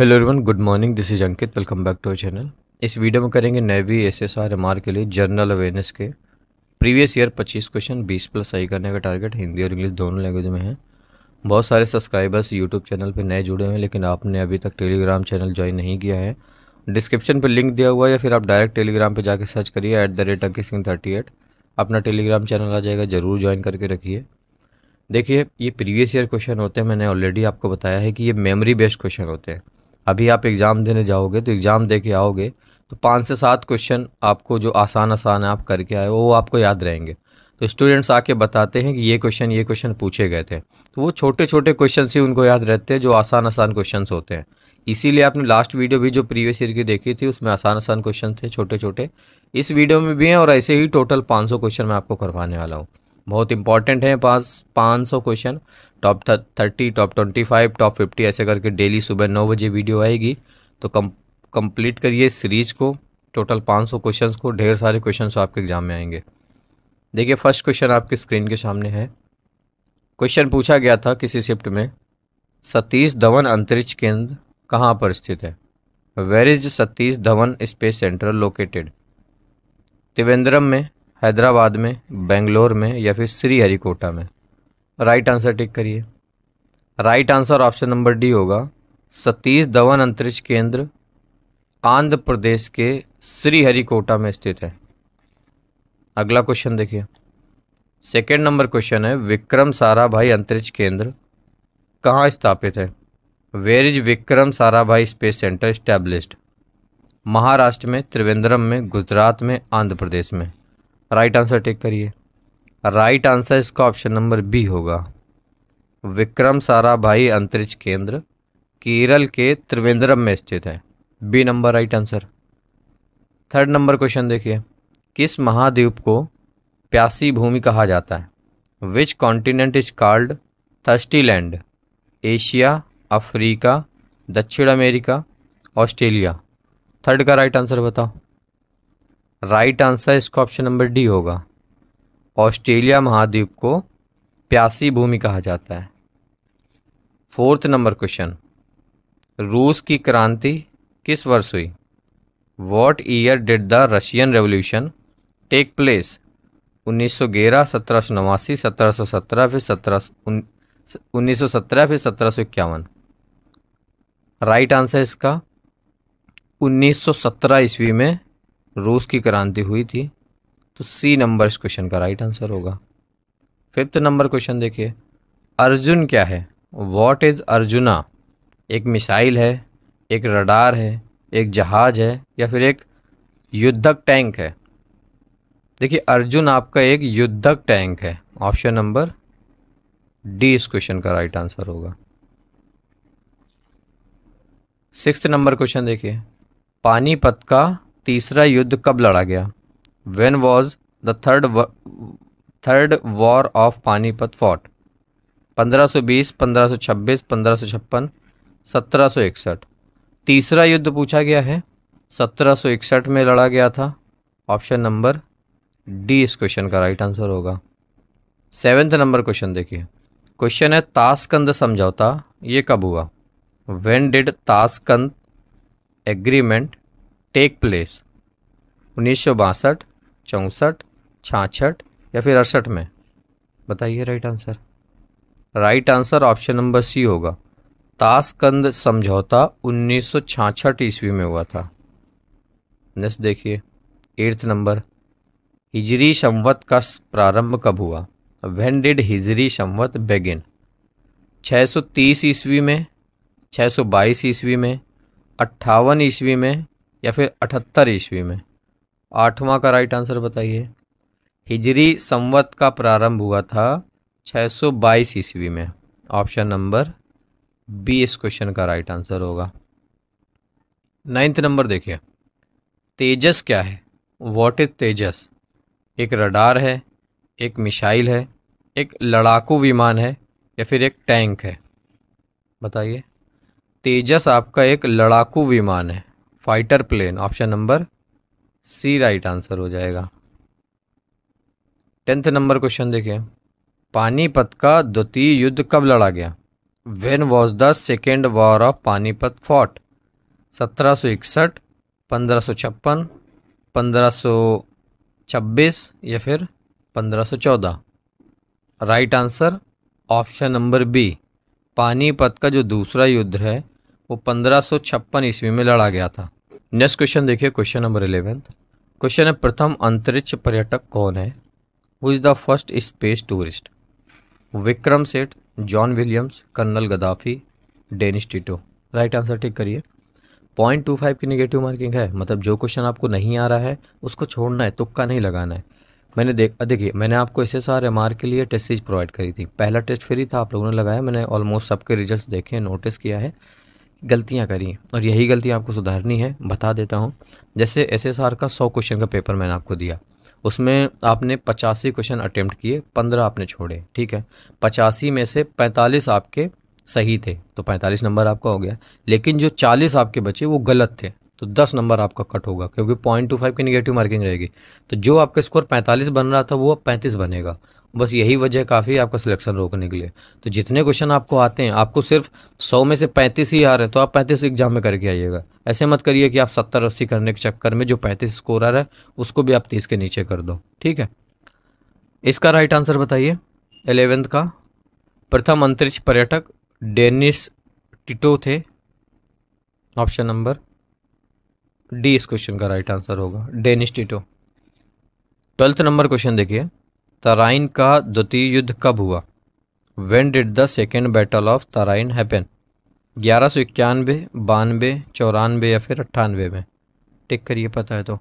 hello everyone good morning this is Ankit welcome back to our channel इस video में करेंगे navy S S R M R के लिए general awareness के previous year 25 question 20 plus सही करने का टारगेट हिंदी और इंग्लिश दोनों लैंग्वेज में है बहुत सारे सब्सक्राइबर्स यूट्यूब चैनल पर नए जुड़े हैं लेकिन आपने अभी तक टेलीग्राम चैनल ज्वाइन नहीं किया है डिस्क्रिप्शन पर लिंक दिया हुआ या फिर आप डायरेक्ट टेलीग्राम पर जाकर सर्च करिए at the rate Ankit Singh thirty eight अपना टेलीग्राम चैनल आ जाएगा ज़रूर ज्वाइन करके रखिए देखिए ये प्रीवियस ईयर क्वेश्चन होते हैं मैंने ऑलरेडी आपको बताया है कि ये मेमोरी बेस्ड क्वेश्चन होते हैं अभी आप एग्ज़ाम देने जाओगे तो एग्ज़ाम दे के आओगे तो पाँच से सात क्वेश्चन आपको जो आसान आसान है आप करके आए वो आपको याद रहेंगे तो स्टूडेंट्स आके बताते हैं कि ये क्वेश्चन ये क्वेश्चन पूछे गए थे तो वो छोटे छोटे क्वेश्चन ही उनको याद रहते हैं जो आसान आसान क्वेश्चन होते हैं इसीलिए आपने लास्ट वीडियो भी जो प्रीवियस ईयर की देखी थी उसमें आसान आसान क्वेश्चन थे छोटे छोटे इस वीडियो में भी हैं और ऐसे ही टोटल पाँच क्वेश्चन मैं आपको करवाने वाला हूँ बहुत इंपॉर्टेंट है पास पाँच सौ question top thirty top twenty five top fifty ऐसे करके डेली सुबह नौ बजे वीडियो आएगी तो कम कंप्लीट करिए सीरीज को टोटल पाँच सौ क्वेश्चन को ढेर सारे क्वेश्चन तो आपके एग्जाम में आएंगे देखिए फर्स्ट क्वेश्चन आपके स्क्रीन के सामने है क्वेश्चन पूछा गया था किसी शिफ्ट में सतीश धवन अंतरिक्ष केंद्र कहाँ पर स्थित है where is Satish Dhawan space centre located Trivandrum में हैदराबाद में बेंगलोर में या फिर श्रीहरिकोटा में राइट आंसर टिक करिए right answer option number D होगा सतीश धवन अंतरिक्ष केंद्र आंध्र प्रदेश के श्रीहरिकोटा में स्थित है अगला क्वेश्चन देखिए सेकेंड नंबर क्वेश्चन है विक्रम साराभाई अंतरिक्ष केंद्र कहाँ स्थापित है where is Vikram Sarabhai space centre established Maharashtra में त्रिवेंद्रम में गुजरात में आंध्र प्रदेश में राइट आंसर टेक करिए राइट आंसर इसका ऑप्शन नंबर बी होगा विक्रम साराभाई अंतरिक्ष केंद्र केरल के त्रिवेंद्रम में स्थित है B number right answer third number question देखिए किस महाद्वीप को प्यासी भूमि कहा जाता है which continent is called thirsty land Asia Africa दक्षिण अमेरिका ऑस्ट्रेलिया थर्ड का राइट आंसर बताओ राइट आंसर इसका ऑप्शन नंबर डी होगा ऑस्ट्रेलिया महाद्वीप को प्यासी भूमि कहा जाता है फोर्थ नंबर क्वेश्चन रूस की क्रांति किस वर्ष हुई what year did the Russian revolution take place 1911, सौ 1717 फिर सौ सत्रह फिर सत्रह राइट आंसर इसका 1917 ईस्वी में रूस की क्रांति हुई थी तो सी नंबर इस क्वेश्चन का राइट आंसर होगा फिफ्थ नंबर क्वेश्चन देखिए अर्जुन क्या है वॉट इज़ अर्जुना एक मिसाइल है एक रडार है एक जहाज़ है या फिर एक युद्धक टैंक है देखिए अर्जुन आपका एक युद्धक टैंक है ऑप्शन नंबर डी इस क्वेश्चन का राइट आंसर होगा सिक्स नंबर क्वेश्चन देखिए पानीपत का तीसरा युद्ध कब लड़ा गया when was the third third war of Panipat fought 1520, 1526, 1556, 1761 तीसरा युद्ध पूछा गया है 1761 में लड़ा गया था ऑप्शन नंबर डी इस क्वेश्चन का राइट आंसर होगा सेवेंथ नंबर क्वेश्चन देखिए क्वेश्चन है ताशकंद समझौता ये कब हुआ when did Tashkent agreement take place उन्नीस सौ बासठ चौंसठ छाछठ या फिर अड़सठ में बताइए right answer right answer option number C होगा ताशकंद समझौता उन्नीस सौ छाछठ ईस्वी में हुआ था नेक्स्ट देखिए एट्थ नंबर हिजरी संवत का प्रारंभ कब हुआ when did Hijri Samvat begin 630 ईस्वी में 622 ईस्वी में अट्ठावन ईस्वी में या फिर अठहत्तर ईस्वी में आठवां का राइट आंसर बताइए हिजरी संवत का प्रारंभ हुआ था 622 ईस्वी में ऑप्शन नंबर बी इस क्वेश्चन का राइट आंसर होगा नाइन्थ नंबर देखिए तेजस क्या है वॉट इज तेजस एक रडार है एक मिसाइल है एक लड़ाकू विमान है या फिर एक टैंक है बताइए तेजस आपका एक लड़ाकू विमान है fighter plane option number C right answer हो जाएगा टेंथ नंबर क्वेश्चन देखिए पानीपत का द्वितीय युद्ध कब लड़ा गया when was the second war of Panipat fought सत्रह सौ इकसठ पंद्रह सौ छप्पन पंद्रह सौ छब्बीस या फिर पंद्रह सौ चौदह right answer option number B Panipat का जो दूसरा युद्ध है वो पंद्रह सौ छप्पन ईस्वी में लड़ा गया था नेक्स्ट क्वेश्चन देखिए क्वेश्चन नंबर इलेवेंथ क्वेश्चन है प्रथम अंतरिक्ष पर्यटक कौन है who is the first space tourist Vikram Seth John Williams colonel Gaddafi Dennis Tito right answer ठीक करिए पॉइंट टू फाइव की निगेटिव मार्किंग है मतलब जो क्वेश्चन आपको नहीं आ रहा है उसको छोड़ना है तुक्का नहीं लगाना है मैंने देख देखिए मैंने आपको इसे सारे मार्क के लिए टेस्ट सीरीज प्रोवाइड करी थी पहला टेस्ट फ्री था आप लोगों ने लगाया मैंने ऑलमोस्ट सबके रिजल्ट देखे नोटिस किया है गलतियाँ करी और यही गलती आपको सुधारनी है बता देता हूँ जैसे एस एस आर का सौ क्वेश्चन का पेपर मैंने आपको दिया उसमें आपने पचासी क्वेश्चन अटैम्प्ट किए पंद्रह आपने छोड़े ठीक है पचासी में से पैंतालीस आपके सही थे तो पैंतालीस नंबर आपका हो गया लेकिन जो चालीस आपके बचे वो गलत थे तो दस नंबर आपका कट होगा क्योंकि पॉइंट टू फाइव की निगेटिव मार्किंग रहेगी तो जो आपका स्कोर पैंतालीस बन रहा था वो अब पैंतीस बनेगा बस यही वजह काफ़ी है आपका सिलेक्शन रोकने के लिए तो जितने क्वेश्चन आपको आते हैं आपको सिर्फ सौ में से पैंतीस ही आ रहे हैं तो आप पैंतीस एग्जाम में करके आइएगा ऐसे मत करिए कि आप सत्तर अस्सी करने के चक्कर में जो पैंतीस स्कोर आ रहा है उसको भी आप तीस के नीचे कर दो ठीक है इसका राइट आंसर बताइए एलेवेंथ का प्रथम अंतरिक्ष पर्यटक डेनिस टिटो थे ऑप्शन नंबर डी इस क्वेश्चन का राइट आंसर होगा Dennis Tito Tito twelfth number question देखिए तराइन का द्वितीय युद्ध कब हुआ when did the second battle of Tarain happen ग्यारह सौ इक्यानवे बानवे चौरानवे या फिर अट्ठानवे में टिक करिए पता है तो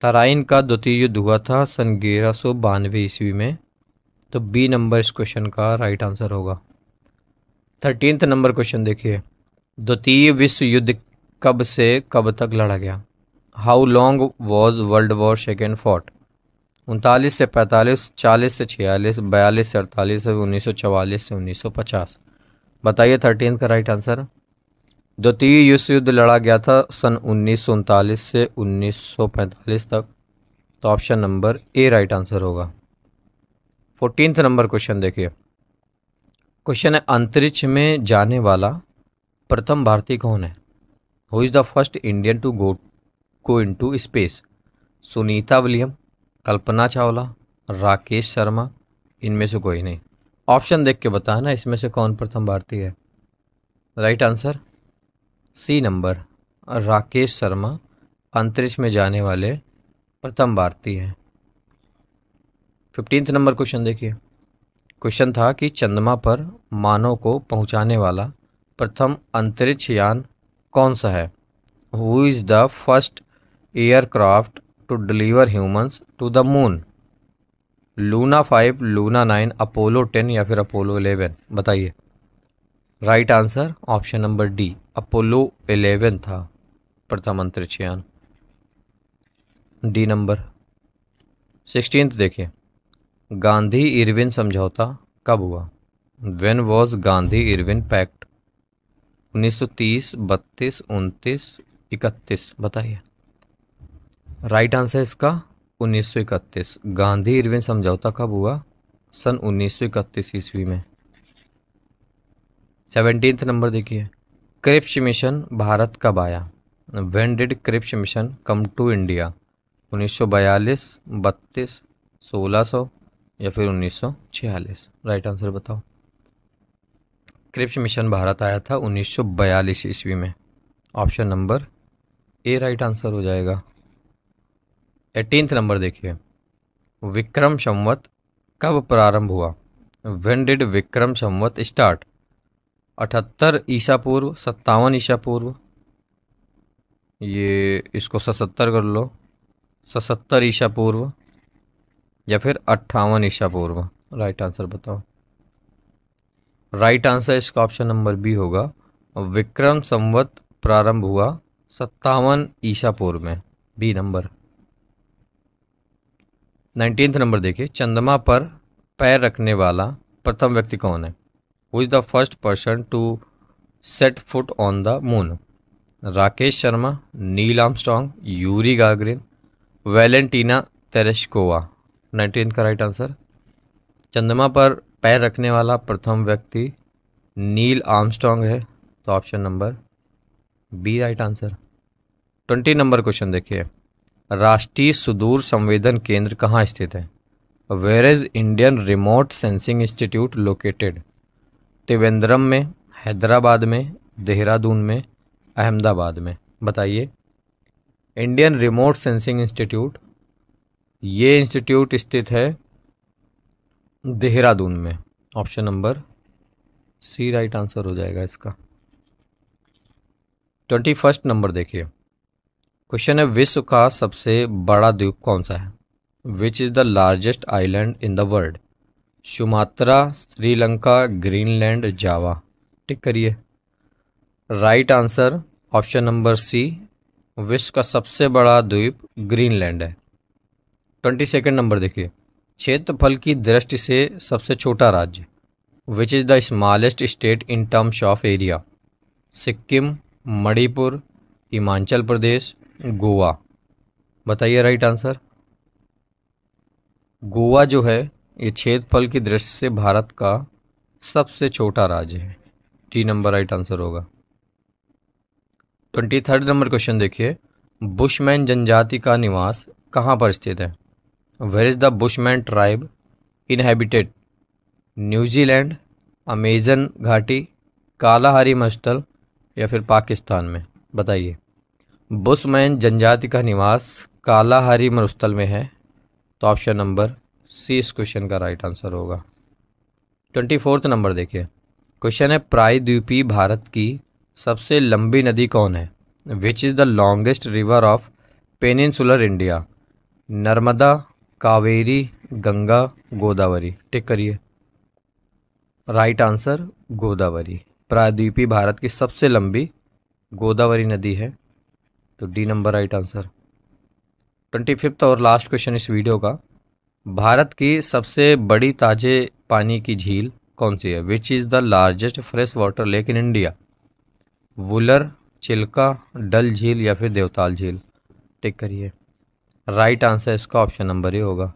तराइन का द्वितीय युद्ध हुआ था सन ग्यारह सौ बानवे ईस्वी में तो बी नंबर इस क्वेश्चन का राइट आंसर होगा थर्टीनथ नंबर क्वेश्चन देखिए द्वितीय विश्व युद्ध कब से कब तक लड़ा गया how long was world war second fought उनतालीस से पैंतालीस चालीस से छियालीस बयालीस से अड़तालीस से उन्नीस सौ चवालीस से उन्नीस सौ पचास बताइए थर्टीन का राइट आंसर द्वितीय विश्व युद्ध लड़ा गया था सन उन्नीस सौ उनतालीस से उन्नीस सौ पैंतालीस तक तो option number A right answer होगा फोर्टीन नंबर क्वेश्चन देखिए क्वेश्चन है अंतरिक्ष में जाने वाला प्रथम भारतीय कौन है who is the first Indian to go go into space Sunita William Kalpana Chawla Rakesh Sharma इनमें से कोई नहीं ऑप्शन देख के बताया ना इसमें से कौन प्रथम भारतीय है right answer C number Rakesh Sharma अंतरिक्ष में जाने वाले प्रथम भारतीय हैं फिफ्टींथ नंबर क्वेश्चन देखिए क्वेश्चन था कि चंद्रमा पर मानव को पहुंचाने वाला प्रथम अंतरिक्ष यान कौन सा है who is the first aircraft to deliver humans to the moon Luna five Luna nine Apollo ten या फिर अपोलो एलेवन बताइए right answer option number D Apollo eleven था प्रथम अंतरिक्षयान डी नंबर सिक्सटीन देखिए गांधी इरविन समझौता कब हुआ when was Gandhi Irwin pact उन्नीस सौ तीस बत्तीस उनतीस इकतीस बताइए राइट आंसर इसका उन्नीस सौ इकतीस गांधी इरविन समझौता कब हुआ सन उन्नीस सौ इकतीस ईस्वी में सेवनटीन्थ नंबर देखिए क्रिप्स मिशन भारत कब आया when did Cripps mission come to India उन्नीस सौ बयालीस बत्तीस सोलह सौ या फिर उन्नीस सौ छियालीस राइट आंसर बताओ क्रिप्स मिशन भारत आया था 1942 ईस्वी में option number A right answer हो जाएगा एटीनथ नंबर देखिए विक्रम संवत कब प्रारंभ हुआ when did Vikram Samvat start अठहत्तर ईसा पूर्व सत्तावन ईसा पूर्व ये इसको सतहत्तर कर लो सतर ईसा पूर्व या फिर अट्ठावन ईसा पूर्व राइट आंसर बताओ राइट आंसर इसका ऑप्शन नंबर बी होगा विक्रम संवत प्रारंभ हुआ सत्तावन ईशापुर में बी नंबर नाइनटीन्थ नंबर देखिए चंद्रमा पर पैर रखने वाला प्रथम व्यक्ति कौन है who is the first person to set foot on the moon Rakesh Sharma Neil Armstrong Yuri Gagarin Valentina Tereshkova nineteen का राइट आंसर चंद्रमा पर पैर रखने वाला प्रथम व्यक्ति नील आर्मस्ट्रॉन्ग है तो option number B right answer twenty number question देखिए राष्ट्रीय सुदूर संवेदन केंद्र कहाँ स्थित है where is Indian remote sensing institute located Trivandrum में हैदराबाद में देहरादून में अहमदाबाद में बताइए इंडियन रिमोट सेंसिंग इंस्टीट्यूट ये इंस्टीट्यूट स्थित है देहरादून में option number C right answer हो जाएगा इसका ट्वेंटी फर्स्ट नंबर देखिए क्वेश्चन है विश्व का सबसे बड़ा द्वीप कौन सा है which is the largest island in the world Sumatra Sri Lanka Greenland Java tick करिए right answer option number C विश्व का सबसे बड़ा द्वीप ग्रीनलैंड है ट्वेंटी सेकेंड नंबर देखिए क्षेत्रफल की दृष्टि से सबसे छोटा राज्य which is the smallest state in terms of area Sikkim Manipur Himachal Pradesh Goa बताइए राइट आंसर गोवा जो है ये क्षेत्रफल की दृष्टि से भारत का सबसे छोटा राज्य है टी नंबर राइट आंसर होगा ट्वेंटी थर्ड नंबर क्वेश्चन देखिए बुशमैन जनजाति का निवास कहाँ पर स्थित है where is the bushman tribe inhabited New Zealand Amazon घाटी कालाहारी मस्टल या फिर पाकिस्तान में बताइए बुशमैन जनजाति का निवास कालाहारी मरुस्थल में है तो ऑप्शन नंबर सी इस क्वेश्चन का राइट आंसर होगा ट्वेंटी फोर्थ नंबर देखिए क्वेश्चन है प्रायद्वीपी भारत की सबसे लंबी नदी कौन है which is the longest river of peninsular India Narmada Kaveri Ganga Godavari tick करिए राइट आंसर गोदावरी प्रायद्वीपी भारत की सबसे लंबी गोदावरी नदी है तो D number right answer twenty fifth और लास्ट क्वेश्चन इस वीडियो का भारत की सबसे बड़ी ताजे पानी की झील कौन सी है which is the largest fresh water lake in India Wular Chilka Dal झील या फिर देवताल झील टिक करिए राइट आंसर इसका ऑप्शन नंबर ए होगा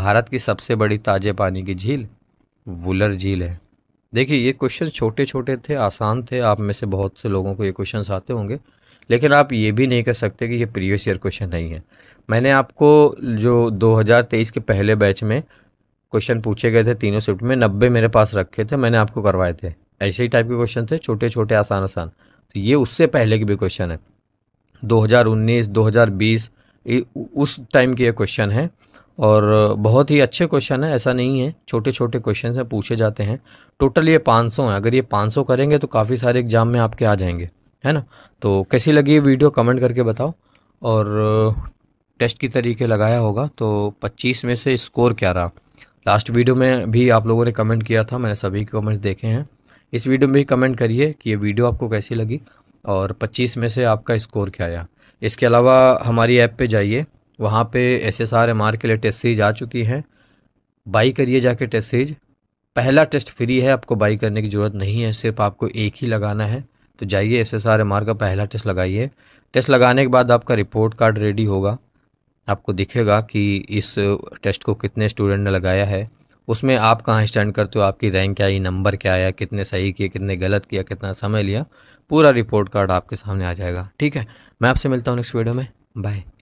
भारत की सबसे बड़ी ताजे पानी की झील वुलर झील है देखिए ये क्वेश्चन छोटे छोटे थे आसान थे आप में से बहुत से लोगों को ये क्वेश्चन आते होंगे लेकिन आप ये भी नहीं कह सकते कि ये प्रीवियस ईयर क्वेश्चन नहीं है मैंने आपको जो 2023 के पहले बैच में क्वेश्चन पूछे गए थे तीनों शिफ्ट में नब्बे मेरे पास रखे थे मैंने आपको करवाए थे ऐसे ही टाइप के क्वेश्चन थे छोटे छोटे आसान आसान तो ये उससे पहले के भी क्वेश्चन है 2019, 2020, उस टाइम के ये क्वेश्चन है और बहुत ही अच्छे क्वेश्चन हैं ऐसा नहीं है छोटे छोटे क्वेश्चन हैं पूछे जाते हैं टोटल ये 500 हैं अगर ये 500 करेंगे तो काफ़ी सारे एग्ज़ाम में आपके आ जाएंगे है ना तो कैसी लगी ये वीडियो कमेंट करके बताओ और टेस्ट की तरीके लगाया होगा तो पच्चीस में से स्कोर क्या रहा लास्ट वीडियो में भी आप लोगों ने कमेंट किया था मैंने सभी कमेंट्स देखे हैं इस वीडियो में भी कमेंट करिए कि ये वीडियो आपको कैसी लगी और पच्चीस में से आपका स्कोर क्या आया इसके अलावा हमारी ऐप पे जाइए वहाँ पे S S R M R के लिए टेस्ट सीरीज आ चुकी है बाई करिए जाके टेस्ट सीरीज पहला टेस्ट फ्री है आपको बाई करने की ज़रूरत नहीं है सिर्फ आपको एक ही लगाना है तो जाइए S S R M R का पहला टेस्ट लगाइए टेस्ट लगाने के बाद आपका रिपोर्ट कार्ड रेडी होगा आपको दिखेगा कि इस टेस्ट को कितने स्टूडेंट ने लगाया है उसमें आप कहाँ स्टैंड करते हो आपकी रैंक क्या आई नंबर क्या आया कितने सही किए कितने गलत किया कितना समय लिया पूरा रिपोर्ट कार्ड आपके सामने आ जाएगा ठीक है मैं आपसे मिलता हूँ नेक्स्ट वीडियो में बाय